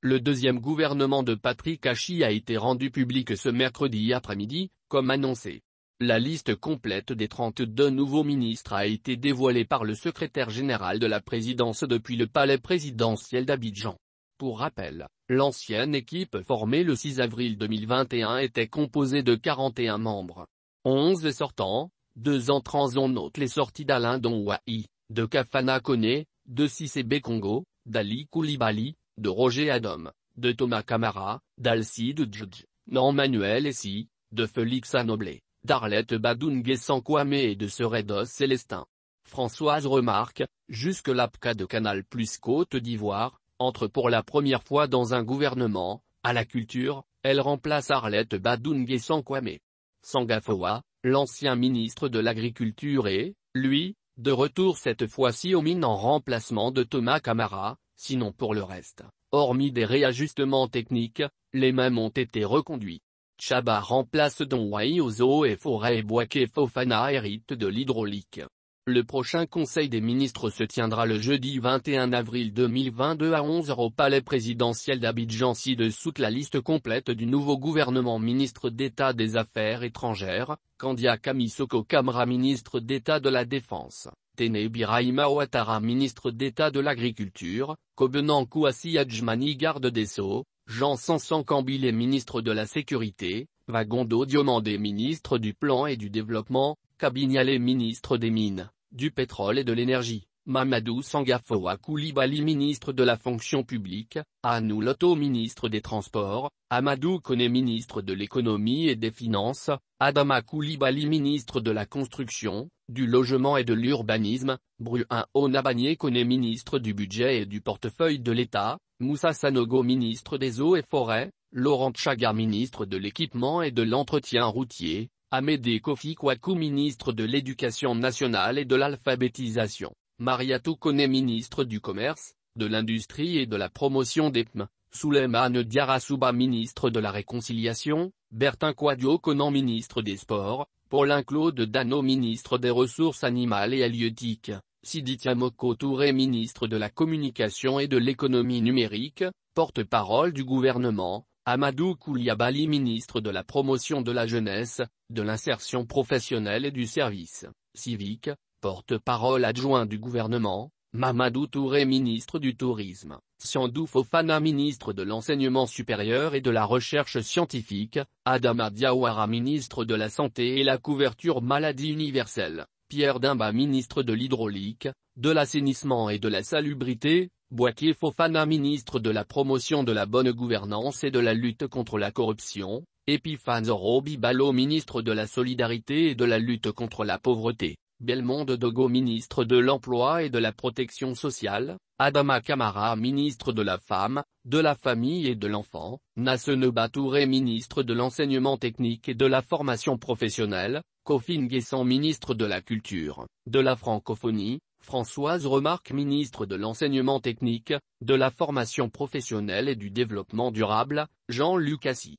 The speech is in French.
Le deuxième gouvernement de Patrick Hachi a été rendu public ce mercredi après-midi, comme annoncé. La liste complète des 32 nouveaux ministres a été dévoilée par le secrétaire général de la présidence depuis le palais présidentiel d'Abidjan. Pour rappel, l'ancienne équipe formée le 6 avril 2021 était composée de 41 membres. 11 sortants, 2 entrants ont note les sorties d'Alain Wahi, de Kafana Kone, de Sissé Congo, d'Ali Koulibaly, de Roger Adam, de Thomas Camara, d'Alcide Judge, d'Emmanuel manuel Essi, de Félix Anoblé, d'Arlette Badungue Sankwame et de Seredos Célestin. Françoise remarque, jusque l'APCA de Canal plus Côte d'Ivoire, entre pour la première fois dans un gouvernement, à la culture, elle remplace Arlette Badungue Sankwame. Sangafoa, l'ancien ministre de l'Agriculture et, lui, de retour cette fois-ci aux mines en remplacement de Thomas Camara, sinon pour le reste. Hormis des réajustements techniques, les mêmes ont été reconduits. Chaba remplace Wai Ozo et Forêt Boaké Fofana hérite de l'hydraulique. Le prochain Conseil des ministres se tiendra le jeudi 21 avril 2022 à 11h au palais présidentiel d'Abidjan ci-dessous la liste complète du nouveau gouvernement ministre d'État des Affaires étrangères, Kandia Kamisoko Kamra ministre d'État de la Défense. Tenebi Ouattara ministre d'État de l'Agriculture, Kobenan Kouassi garde des Sceaux, Jean Sansan les ministre de la Sécurité, Vagondo Diomandé ministre du Plan et du Développement, Kabignalé ministre des Mines, du Pétrole et de l'Énergie. Mamadou Sangafo Koulibaly ministre de la fonction publique, Anou Loto ministre des Transports, Amadou Kone ministre de l'économie et des finances, Adama Koulibaly ministre de la construction, du logement et de l'urbanisme, Bruin Onabanié Kone ministre du budget et du portefeuille de l'État, Moussa Sanogo ministre des eaux et forêts, Laurent Chagar ministre de l'équipement et de l'entretien routier, Amédée Kofi Kwaku ministre de l'éducation nationale et de l'alphabétisation. Mariatou Koné ministre du Commerce, de l'Industrie et de la Promotion des PME, Souleymane Diarasouba ministre de la Réconciliation, Bertin Quadio Konan ministre des Sports, Paulin Claude Dano ministre des Ressources animales et halieutiques, Sidithia Moko Touré ministre de la Communication et de l'Économie numérique, porte-parole du gouvernement, Amadou Kouliabali ministre de la Promotion de la Jeunesse, de l'Insertion professionnelle et du Service civique, porte-parole adjoint du gouvernement, Mamadou Touré ministre du Tourisme, Siandou Fofana ministre de l'Enseignement supérieur et de la Recherche scientifique, Adama Diawara ministre de la Santé et la couverture maladie universelle, Pierre Dimba ministre de l'Hydraulique, de l'Assainissement et de la Salubrité, Boakye Fofana ministre de la Promotion de la Bonne Gouvernance et de la Lutte contre la Corruption, Epiphane Balo ministre de la Solidarité et de la Lutte contre la Pauvreté. Belmond Dogo ministre de l'Emploi et de la Protection sociale, Adama Kamara ministre de la Femme, de la Famille et de l'Enfant, Nassene Batouré ministre de l'Enseignement technique et de la Formation professionnelle, Kofi Nguessan ministre de la Culture, de la Francophonie, Françoise Remarque ministre de l'Enseignement technique, de la Formation professionnelle et du Développement durable, Jean-Luc Assis.